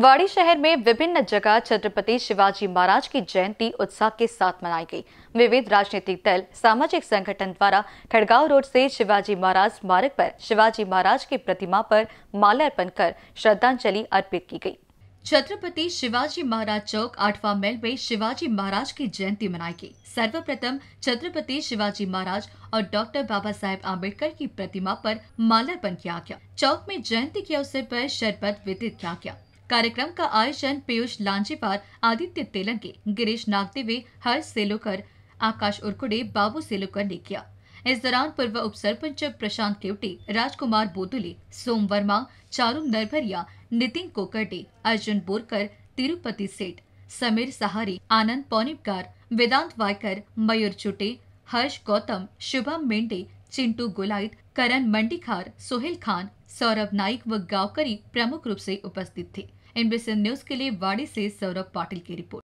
वाड़ी शहर में विभिन्न जगह छत्रपति शिवाजी महाराज की जयंती उत्साह के साथ मनाई गई विविध राजनीतिक दल सामाजिक संगठन द्वारा खड़गांव रोड से शिवाजी महाराज मार्ग पर शिवाजी महाराज की प्रतिमा पर माल्यार्पण कर श्रद्धांजलि अर्पित की गई छत्रपति शिवाजी महाराज चौक आठवा मेल में शिवाजी महाराज की जयंती मनाई गई सर्वप्रथम छत्रपति शिवाजी महाराज और डॉक्टर बाबा साहेब आम्बेडकर की प्रतिमा पर माल्यार्पण किया गया चौक में जयंती के अवसर पर शरबत वितरित किया गया कार्यक्रम का आयोजन पीयूष लांजीवार आदित्य तेलंगे गिरीश नागदेवे हर्ष सेलोकर आकाश उर्कुडे बाबू सेलोकर ने किया इस दौरान पूर्व उप सरपंच प्रशांत केवटे राजकुमार बोतुले सोम वर्मा चारू नरभरिया नितिन कोकरे अर्जुन बोरकर तिरुपति सेठ समीर सहारी आनंद पौनिपकार वेदांत वायकर मयूर चुटे हर्ष गौतम शुभम मेंढे चिंटू गोलाइट करण मंडीखार सोहेल खान सौरभ नाइक व गांवकरी प्रमुख रूप से उपस्थित थे एनबीसी न्यूज के लिए वाड़ी से सौरभ पाटिल की रिपोर्ट